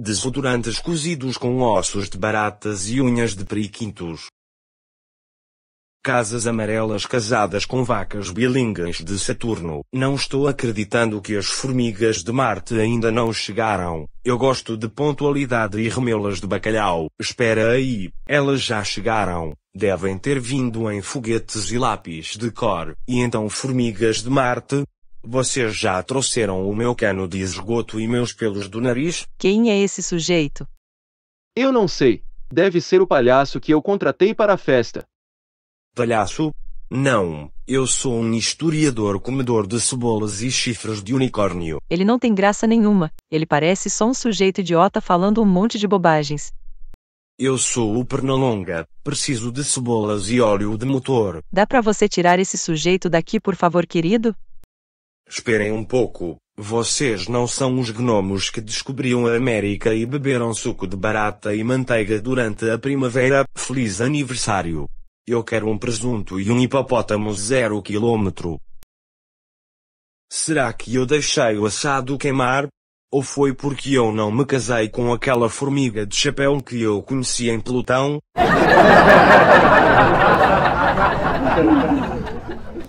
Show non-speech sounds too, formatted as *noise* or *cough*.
desodorantes cozidos com ossos de baratas e unhas de periquintos. Casas amarelas casadas com vacas bilingues de Saturno. Não estou acreditando que as formigas de Marte ainda não chegaram. Eu gosto de pontualidade e remelas de bacalhau. Espera aí, elas já chegaram. Devem ter vindo em foguetes e lápis de cor. E então formigas de Marte, vocês já trouxeram o meu cano de esgoto e meus pelos do nariz? Quem é esse sujeito? Eu não sei. Deve ser o palhaço que eu contratei para a festa. Palhaço? Não, eu sou um historiador comedor de cebolas e chifres de unicórnio. Ele não tem graça nenhuma. Ele parece só um sujeito idiota falando um monte de bobagens. Eu sou o Pernalonga. Preciso de cebolas e óleo de motor. Dá pra você tirar esse sujeito daqui, por favor, querido? Esperem um pouco, vocês não são os gnomos que descobriam a América e beberam suco de barata e manteiga durante a primavera. Feliz aniversário! Eu quero um presunto e um hipopótamo zero quilômetro. Será que eu deixei o assado queimar? Ou foi porque eu não me casei com aquela formiga de chapéu que eu conheci em Plutão? *laughs*